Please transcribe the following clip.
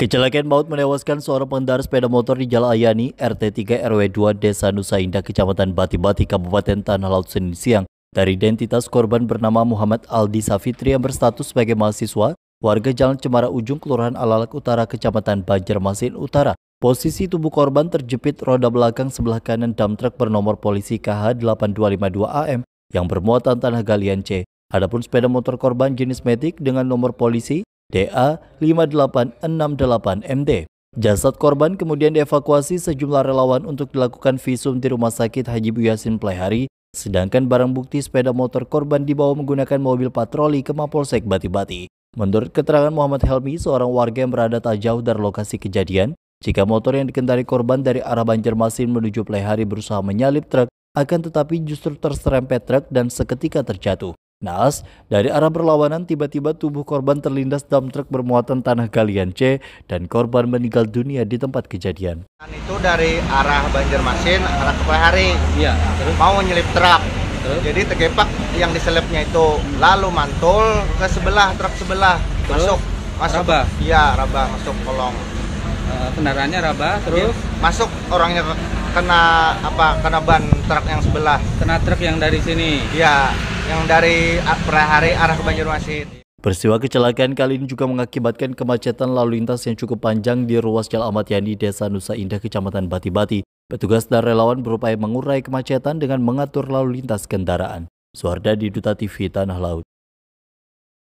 Kecelakaan maut menewaskan seorang pengendara sepeda motor di Jalan Ayani, RT 3 RW 2 Desa Nusa Indah, Kecamatan Batibati, Kabupaten Tanah Laut Senin siang. Dari identitas korban bernama Muhammad Aldi Safitri yang berstatus sebagai mahasiswa, warga Jalan Cemara Ujung, Kelurahan Alalak Utara, Kecamatan Banjarmasin Utara. Posisi tubuh korban terjepit roda belakang sebelah kanan dam truk bernomor polisi KH 8252 AM yang bermuatan tanah galian C. Adapun sepeda motor korban jenis metik dengan nomor polisi DA 5868MT. Jasad korban kemudian dievakuasi sejumlah relawan untuk dilakukan visum di Rumah Sakit Haji Buyasin Plehari, sedangkan barang bukti sepeda motor korban dibawa menggunakan mobil patroli ke Mapolsek Batibati. Menurut keterangan Muhammad Helmi, seorang warga yang berada tak jauh dari lokasi kejadian, jika motor yang dikendari korban dari arah Banjarmasin menuju Plehari berusaha menyalip truk, akan tetapi justru terserempet truk dan seketika terjatuh. Naas, dari arah berlawanan tiba-tiba tubuh korban terlindas dam truk bermuatan tanah galian C dan korban meninggal dunia di tempat kejadian. Itu dari arah Banjarmasin, arah Kepahari. Iya. Terus? Mau nyelip truk. Terus? Jadi tergepak yang diselipnya itu lalu mantul ke sebelah truk sebelah terus? masuk masuk raba. Iya, raba masuk kolong. Uh, kendaraannya raba terus ya, masuk orangnya kena apa kena ban truk yang sebelah kena truk yang dari sini iya yang dari ah, Prahari arah ke Banjarmasin. Peristiwa kecelakaan kali ini juga mengakibatkan kemacetan lalu lintas yang cukup panjang di ruas Jalan Ahmad Yani, Desa Nusa Indah, Kecamatan Batibati. Petugas dan relawan berupaya mengurai kemacetan dengan mengatur lalu lintas kendaraan. Suarda di Duta TV Tanah Laut.